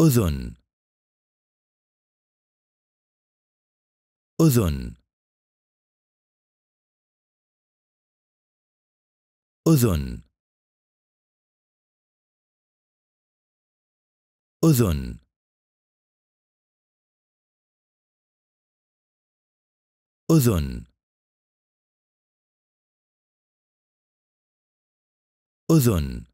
أذن أذن أذن أذن أذن أذن